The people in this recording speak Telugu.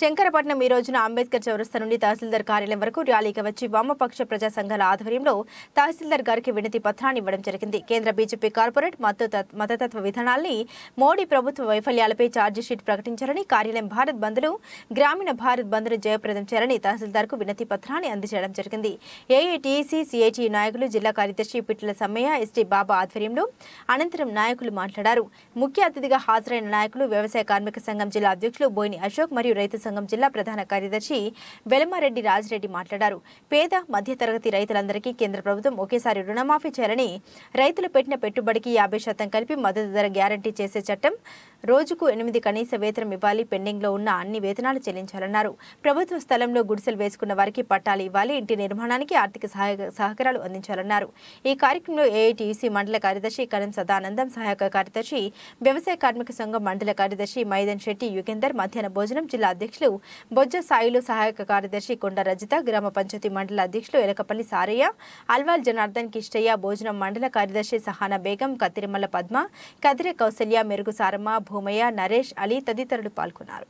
శంకరపట్నం ఈ రోజున అంబేద్కర్ చౌరస్తా నుండి తహసీల్దార్ కార్యాలయం వరకు ర్యాలీకి వచ్చి వామపక్ష ప్రజా సంఘాల ఆధ్వర్యంలో తహసీల్దార్ గారికి వినతి పత్రాన్ని ఇవ్వడం జరిగింది కేంద్ర బీజేపీ కార్పొరేట్ మతతత్వ విధానాల్ని మోడీ ప్రభుత్వ వైఫల్యాలపై షీట్ ప్రకటించాలని కార్యాలయం భారత్ బంద్ను గ్రామీణ భారత్ బంద్ను జయప్రదం చేయాలని కు వినతి పత్రాన్ని అందజేయడం జరిగింది ఏఐటీసీ సిఐటి నాయకులు జిల్లా కార్యదర్శి పిట్ల సమ్మయ్య ఎస్టీ బాబా ఆధ్వర్యంలో అనంతరం నాయకులు మాట్లాడారు ముఖ్య అతిథిగా హాజరైన నాయకులు వ్యవసాయ కార్మిక సంఘం జిల్లా అధ్యక్షులు బోయిని అశోక్ మరియు రైతు సంఘం జిల్లా ప్రధాన కార్యదర్శి వెలమారెడ్డి రాజిరెడ్డి మాట్లాడారు పేద మధ్యతరగతి రైతులందరికీ కేంద్ర ప్రభుత్వం ఒకేసారి రుణమాఫీ చేయాలని రైతులు పెట్టిన పెట్టుబడికి యాభై శాతం కలిపి మద్దతు ధర గ్యారంటీ చేసే చట్టం రోజుకు ఎనిమిది కనీస వేతనం ఇవ్వాలి పెండింగ్లో ఉన్న అన్ని వేతనాలు చెల్లించాలన్నారు ప్రభుత్వ స్థలంలో గుడిసెలు వేసుకున్న వారికి పట్టాలు ఇవ్వాలి ఇంటి నిర్మాణానికి ఆర్థిక సహకారాలు అందించాలన్నారు ఈ కార్యక్రమంలో ఏఐటీసీ మండల కార్యదర్శి కరణ్ సదానందం సహాయక కార్యదర్శి వ్యవసాయ కార్మిక సంఘం మండల కార్యదర్శి మైదన్ శెట్టి యుగేందర్ మధ్యాహ్న భోజనం జిల్లా అధ్యక్ష అధ్యక్షులు బొజ్జ సాయిలు సహాయక కార్యదర్శి కొండ రజిత గ్రామ పంచాయతీ మండల అధ్యక్షులు ఎలకపల్లి సారయ్య అల్వాల్ జనార్దన్ కిష్టయ్య భోజనం మండల కార్యదర్శి సహాన బేగం కత్తిరిమల్ల పద్మ కదిరి కౌశల్య మెరుగు సారమ్మ భూమయ్య నరేష్ అలీ తదితరులు పాల్గొన్నారు